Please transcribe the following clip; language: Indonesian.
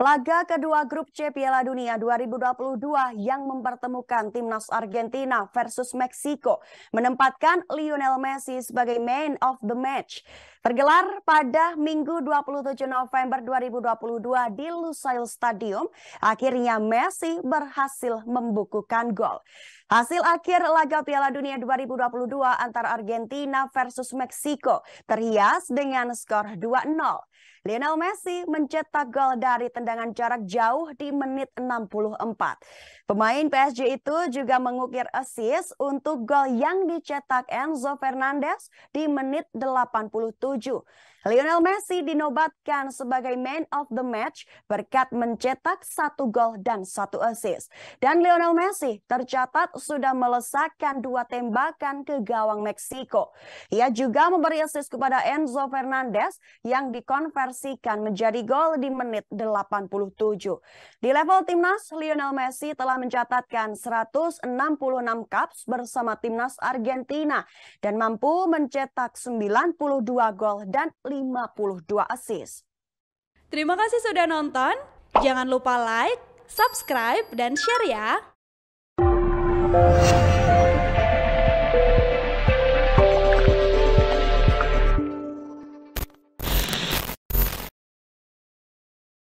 Laga kedua grup C Piala Dunia 2022 yang mempertemukan timnas Argentina versus Meksiko menempatkan Lionel Messi sebagai man of the match. Tergelar pada Minggu 27 November 2022 di Lusail Stadium, akhirnya Messi berhasil membukukan gol. Hasil akhir laga Piala Dunia 2022 antara Argentina versus Meksiko terhias dengan skor 2-0. Lionel Messi mencetak gol dari tendangan tendangan jarak jauh di menit 64. Pemain PSG itu juga mengukir assist untuk gol yang dicetak Enzo Fernandez di menit 87. Lionel Messi dinobatkan sebagai man of the match berkat mencetak satu gol dan satu assist. Dan Lionel Messi tercatat sudah melesakkan dua tembakan ke gawang Meksiko. Ia juga memberi assist kepada Enzo Fernandez yang dikonversikan menjadi gol di menit 80. Di level timnas, Lionel Messi telah mencatatkan 166 caps bersama timnas Argentina dan mampu mencetak 92 gol dan 52 assist. Terima kasih sudah nonton. Jangan lupa like, subscribe, dan share ya.